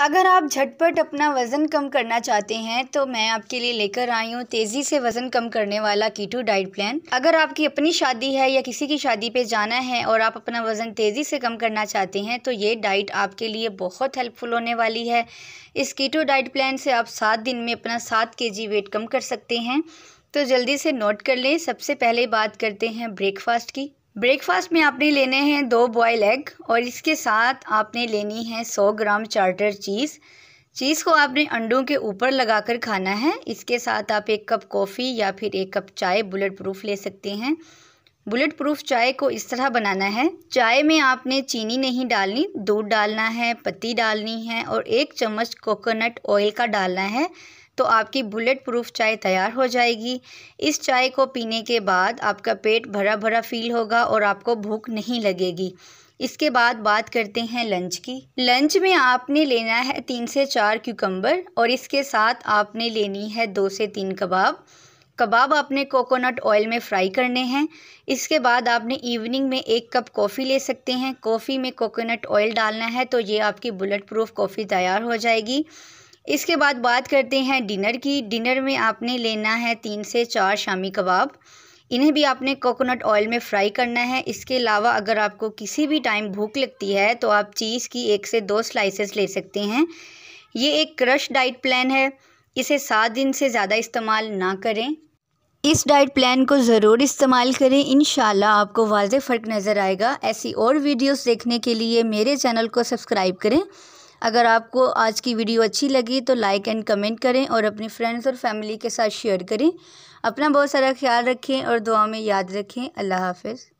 अगर आप झटपट अपना वज़न कम करना चाहते हैं तो मैं आपके लिए लेकर आई हूँ तेज़ी से वज़न कम करने वाला कीटो डाइट प्लान अगर आपकी अपनी शादी है या किसी की शादी पे जाना है और आप अपना वज़न तेज़ी से कम करना चाहते हैं तो ये डाइट आपके लिए बहुत हेल्पफुल होने वाली है इस कीटो डाइट प्लान से आप सात दिन में अपना सात के वेट कम कर सकते हैं तो जल्दी से नोट कर लें सबसे पहले बात करते हैं ब्रेकफास्ट की ब्रेकफास्ट में आपने लेने हैं दो बॉयल एग और इसके साथ आपने लेनी है सौ ग्राम चार्टर चीज़ चीज़ को आपने अंडों के ऊपर लगाकर खाना है इसके साथ आप एक कप कॉफ़ी या फिर एक कप चाय बुलेट प्रूफ ले सकते हैं बुलेट प्रूफ चाय को इस तरह बनाना है चाय में आपने चीनी नहीं डालनी दूध डालना है पत्ती डालनी है और एक चम्मच कोकोनट ऑयल का डालना है तो आपकी बुलेट प्रूफ चाय तैयार हो जाएगी इस चाय को पीने के बाद आपका पेट भरा भरा फील होगा और आपको भूख नहीं लगेगी इसके बाद बात करते हैं लंच की लंच में आपने लेना है तीन से चार क्यूकम्बर और इसके साथ आपने लेनी है दो से तीन कबाब कबाब आपने कोकोनट ऑयल में फ्राई करने हैं इसके बाद आपने इवनिंग में एक कप कॉफ़ी ले सकते हैं कॉफ़ी में कोकोनट ऑयल डालना है तो ये आपकी बुलेट प्रूफ कॉफ़ी तैयार हो जाएगी इसके बाद बात करते हैं डिनर की डिनर में आपने लेना है तीन से चार शामी कबाब इन्हें भी आपने कोकोनट ऑयल में फ्राई करना है इसके अलावा अगर आपको किसी भी टाइम भूख लगती है तो आप चीज़ की एक से दो स्लाइसेस ले सकते हैं ये एक क्रश डाइट प्लान है इसे सात दिन से ज़्यादा इस्तेमाल ना करें इस डाइट प्लान को ज़रूर इस्तेमाल करें इन आपको वाज फ़र्क नज़र आएगा ऐसी और वीडियोस देखने के लिए मेरे चैनल को सब्सक्राइब करें अगर आपको आज की वीडियो अच्छी लगी तो लाइक एंड कमेंट करें और अपने फ्रेंड्स और फैमिली के साथ शेयर करें अपना बहुत सारा ख्याल रखें और दुआ में याद रखें अल्लाह हाफिज़